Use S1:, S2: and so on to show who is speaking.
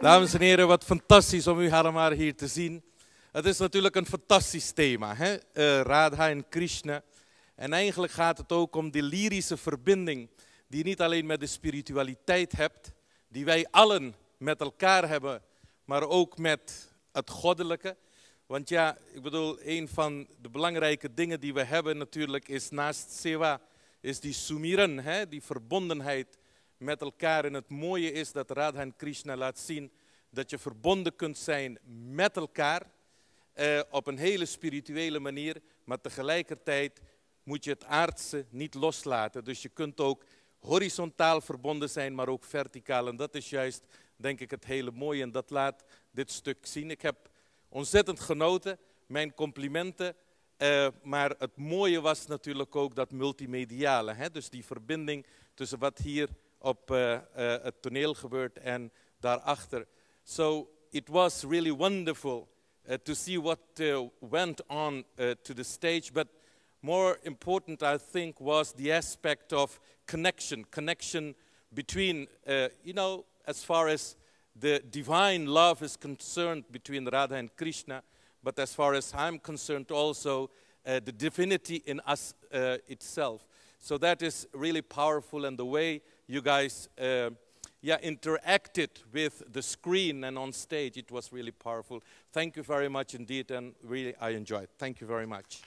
S1: Dames en heren, wat fantastisch om u allemaal hier te zien. Het is natuurlijk een fantastisch thema, hè? Eh, Radha en Krishna. En eigenlijk gaat het ook om die lyrische verbinding die je niet alleen met de spiritualiteit hebt, die wij allen met elkaar hebben, maar ook met het goddelijke. Want ja, ik bedoel, een van de belangrijke dingen die we hebben natuurlijk is naast Seva is die sumiran, hè, die verbondenheid met elkaar. En het mooie is dat Radhan Krishna laat zien dat je verbonden kunt zijn met elkaar eh, op een hele spirituele manier, maar tegelijkertijd moet je het aardse niet loslaten. Dus je kunt ook horizontaal verbonden zijn, maar ook verticaal. En dat is juist, denk ik, het hele mooie. En dat laat dit stuk zien. Ik heb ontzettend genoten. Mijn complimenten eh, maar het mooie was natuurlijk ook dat multimediale. Hè? Dus die verbinding tussen wat hier op eh, eh, het toneel gebeurt en daarachter. So it was really wonderful to see what went on to the stage. But more important, I think, was the aspect of connection. Connection between, you know, as far as the divine love is concerned between Radha and Krishna. but as far as I'm concerned, also uh, the divinity in us uh, itself. So that is really powerful, and the way you guys, uh, yeah, interacted with the screen and on stage, it was really powerful. Thank you very much indeed, and really I enjoyed. Thank you very much.